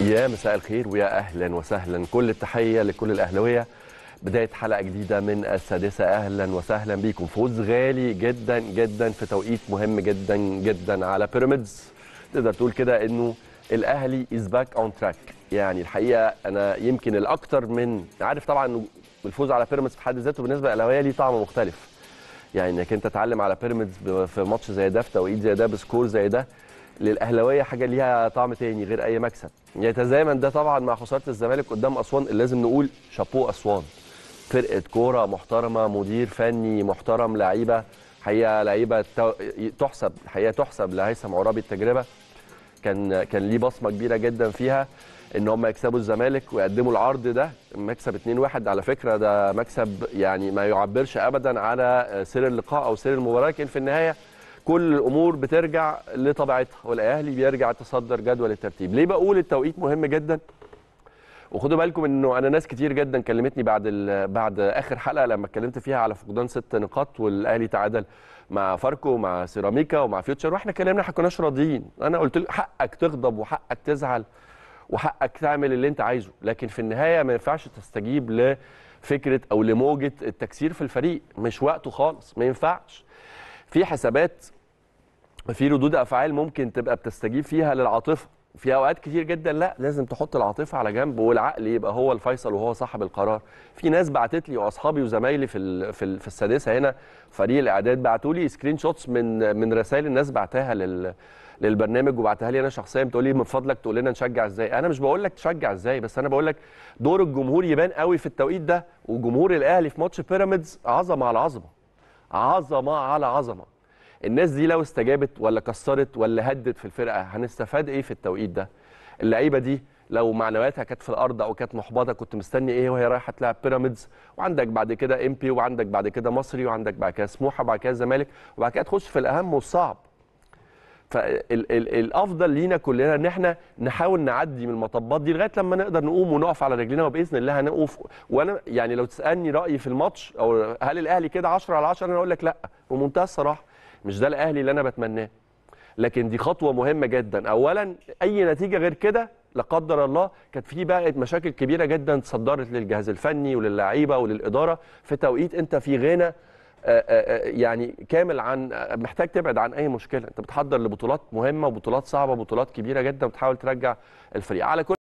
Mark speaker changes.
Speaker 1: يا مساء الخير ويا اهلا وسهلا كل التحيه لكل الاهلاويه بدايه حلقه جديده من السادسه اهلا وسهلا بيكم فوز غالي جدا جدا في توقيت مهم جدا جدا على بيراميدز تقدر تقول كده انه الاهلي از باك اون تراك يعني الحقيقه انا يمكن الاكثر من عارف طبعا الفوز على بيراميدز في حد ذاته بالنسبه للاهلاويه ليه طعم مختلف يعني انك انت تتعلم على بيراميدز في ماتش زي ده في توقيت زي ده بسكور زي ده للاهلاويه حاجه ليها طعم تاني غير اي مكسب يتزامن ده طبعا مع خساره الزمالك قدام اسوان اللي لازم نقول شابوه اسوان فرقه كوره محترمه مدير فني محترم لعيبه حقيقه لعيبه تحسب حقيقه تحسب لهيثم عرابي التجربه كان كان ليه بصمه كبيره جدا فيها ان هم يكسبوا الزمالك ويقدموا العرض ده مكسب 2-1 على فكره ده مكسب يعني ما يعبرش ابدا على سير اللقاء او سير المباراه لكن في النهايه كل الامور بترجع لطبيعتها والاهلي بيرجع يتصدر جدول الترتيب ليه بقول التوقيت مهم جدا وخدوا بالكم انه انا ناس كتير جدا كلمتني بعد بعد اخر حلقه لما اتكلمت فيها على فقدان ست نقاط والاهلي تعادل مع فاركو ومع سيراميكا ومع فيوتشر واحنا كلامنا احنا كناش راضيين انا قلت له حقك تغضب وحقك تزعل وحقك تعمل اللي انت عايزه لكن في النهايه ما ينفعش تستجيب لفكره او لموجه التكسير في الفريق مش وقته خالص ما ينفعش في حسابات في ردود افعال ممكن تبقى بتستجيب فيها للعاطفه في اوقات كتير جدا لا لازم تحط العاطفه على جنب والعقل يبقى هو الفيصل وهو صاحب القرار في ناس بعتت لي واصحابي وزمايلي في في, في السادسه هنا فريق الاعداد بعتوا لي سكرين شوتس من من رسائل الناس بعتها لل للبرنامج وبعتها لي انا شخصيا بتقول لي من فضلك تقول لنا نشجع ازاي انا مش بقول لك تشجع ازاي بس انا بقول لك دور الجمهور يبان قوي في التوقيت ده وجمهور الاهلي في ماتش بيراميدز عظمه على عظمه عظمه على عظمه الناس دي لو استجابت ولا كسرت ولا هدت في الفرقه هنستفاد ايه في التوقيت ده اللعيبه دي لو معنوياتها كانت في الارض او كانت محبطه كنت مستني ايه وهي رايحه تلعب بيراميدز وعندك بعد كده امبي وعندك بعد كده مصري وعندك بعد كده سموحه وبعد كده الزمالك وبعد كده تخش في الاهم والصعب فالافضل لينا كلنا ان احنا نحاول نعدي من المطبات دي لغايه لما نقدر نقوم ونقف على رجلينا وباذن الله هنقف وانا يعني لو تسالني رايي في الماتش او هل الاهلي كده 10 على 10 انا اقول لك لا بمنتهى الصراحه مش ده الاهلي اللي انا بتمناه لكن دي خطوه مهمه جدا اولا اي نتيجه غير كده لا قدر الله كانت في بقى مشاكل كبيره جدا تصدرت للجهاز الفني وللعيبه وللاداره في توقيت انت في غنى آه، آه، آه، يعني كامل عن محتاج تبعد عن اي مشكله انت بتحضر لبطولات مهمه وبطولات صعبه وبطولات كبيره جدا بتحاول ترجع الفريق على كل